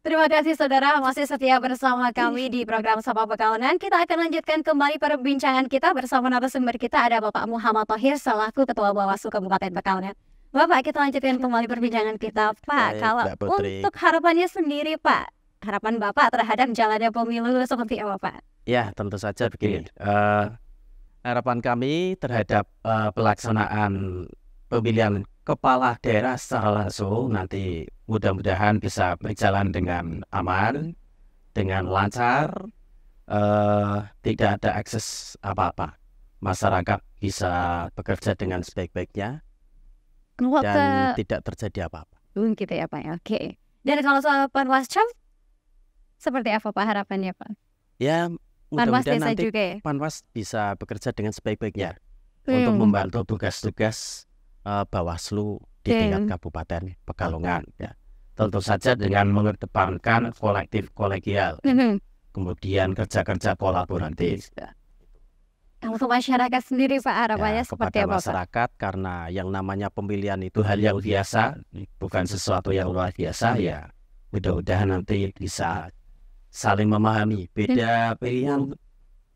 Terima kasih saudara masih setia bersama kami di program Sapa Pekalongan. Kita akan lanjutkan kembali perbincangan kita bersama narasumber kita ada Bapak Muhammad Tohir selaku Ketua Bawaslu Kabupaten Pekalongan. Bapak kita lanjutkan kembali perbincangan kita Pak. Baik, Kalau untuk harapannya sendiri Pak, harapan Bapak terhadap jalannya pemilu seperti apa Pak? Ya tentu saja begini. Uh, harapan kami terhadap uh, pelaksanaan pemilihan kepala daerah secara langsung nanti mudah-mudahan bisa berjalan dengan aman, dengan lancar, uh, tidak ada akses apa-apa. Masyarakat bisa bekerja dengan sebaik-baiknya dan dan tidak terjadi apa-apa. Gitu ya Pak, ya. oke. Dan kalau soal panwascam, seperti apa Pak harapannya Pak? Ya, mudah-mudahan nanti juga ya? panwas bisa bekerja dengan sebaik-baiknya hmm. untuk membantu tugas-tugas uh, Bawaslu di hmm. tingkat kabupaten Pekalongan. Ya. Tentu saja dengan mengedepankan kolektif kolegial. Mm-hmm. Kemudian kerja-kerja kolaboratif. Iya. Untuk masyarakat sendiri Pak harapannya ya, ya seperti apa masyarakat karena yang namanya pemilihan itu hal yang biasa, bukan sesuatu yang luar biasa ya. Mudah-mudahan nanti bisa saling memahami beda mm-hmm. pilihan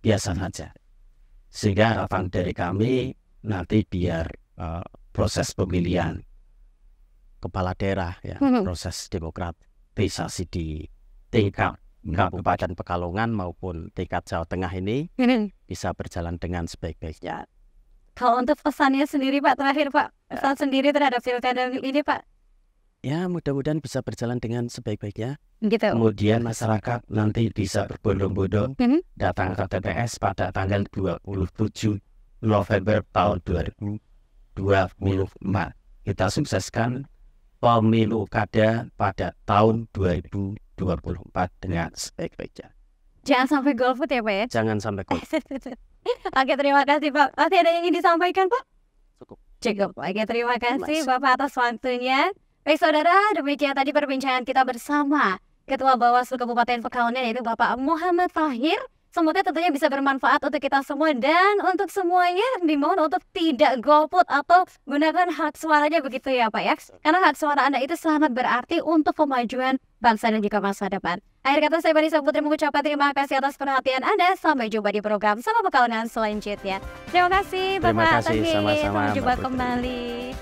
biasa saja. Sehingga harapan dari kami nanti biar uh, proses pemilihan kepala daerah ya hmm. proses demokratisasi di tingkat Kabupaten Pekalongan maupun tingkat Jawa Tengah ini hmm. bisa berjalan dengan sebaik-baiknya. Ya. Kalau untuk pesannya sendiri Pak terakhir Pak pesan uh, sendiri terhadap pilkada ini Pak? Ya mudah-mudahan bisa berjalan dengan sebaik-baiknya. Gitu. Kemudian iya, masyarakat nanti bisa berbondong-bondong hmm. datang ke TPS pada tanggal 27 November tahun 2024. Kita sukseskan pemilu kada pada tahun 2024 dengan sebaik-baiknya. Jangan sampai golput ya Pak ya? Jangan sampai golput. Oke terima kasih Pak. Masih ada yang ingin disampaikan Pak? Cukup. Cukup. Oke terima kasih Mas. Bapak atas waktunya. Baik saudara, demikian tadi perbincangan kita bersama Ketua Bawaslu Kabupaten Pekalongan yaitu Bapak Muhammad Tahir Semoga tentunya bisa bermanfaat untuk kita semua dan untuk semuanya dimohon untuk tidak golput atau gunakan hak suaranya begitu ya Pak ya. Karena hak suara Anda itu sangat berarti untuk kemajuan bangsa dan juga masa depan. Akhir kata saya Bani Putri mengucapkan terima kasih atas perhatian Anda. Sampai jumpa di program Sama Pekaunan selanjutnya. Terima kasih Bapak. Terima kasih sama-sama. Sampai jumpa kembali.